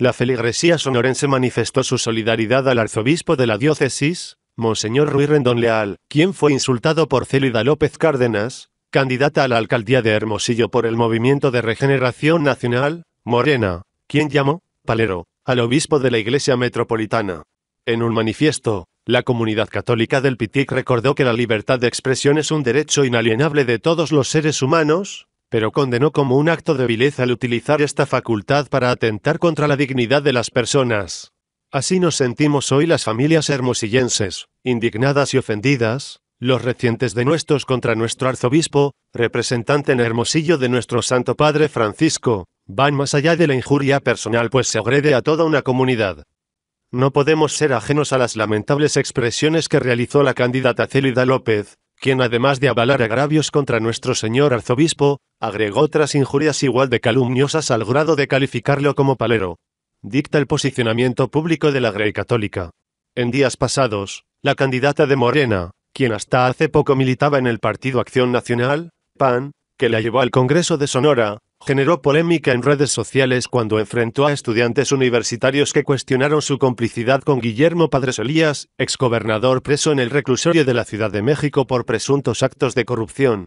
La feligresía sonorense manifestó su solidaridad al arzobispo de la diócesis, Monseñor Ruy Rendón Leal, quien fue insultado por Célida López Cárdenas, candidata a la alcaldía de Hermosillo por el Movimiento de Regeneración Nacional, Morena, quien llamó, palero, al obispo de la Iglesia Metropolitana. En un manifiesto, la comunidad católica del PITIC recordó que la libertad de expresión es un derecho inalienable de todos los seres humanos, pero condenó como un acto de vileza el utilizar esta facultad para atentar contra la dignidad de las personas. Así nos sentimos hoy las familias hermosillenses, indignadas y ofendidas, los recientes denuestos contra nuestro arzobispo, representante en Hermosillo de nuestro Santo Padre Francisco, van más allá de la injuria personal pues se agrede a toda una comunidad. No podemos ser ajenos a las lamentables expresiones que realizó la candidata Célida López, quien además de avalar agravios contra nuestro señor arzobispo, agregó otras injurias igual de calumniosas al grado de calificarlo como palero. Dicta el posicionamiento público de la Grey Católica. En días pasados, la candidata de Morena, quien hasta hace poco militaba en el Partido Acción Nacional, PAN, que la llevó al Congreso de Sonora, generó polémica en redes sociales cuando enfrentó a estudiantes universitarios que cuestionaron su complicidad con Guillermo Padres Elías, exgobernador preso en el reclusorio de la Ciudad de México por presuntos actos de corrupción.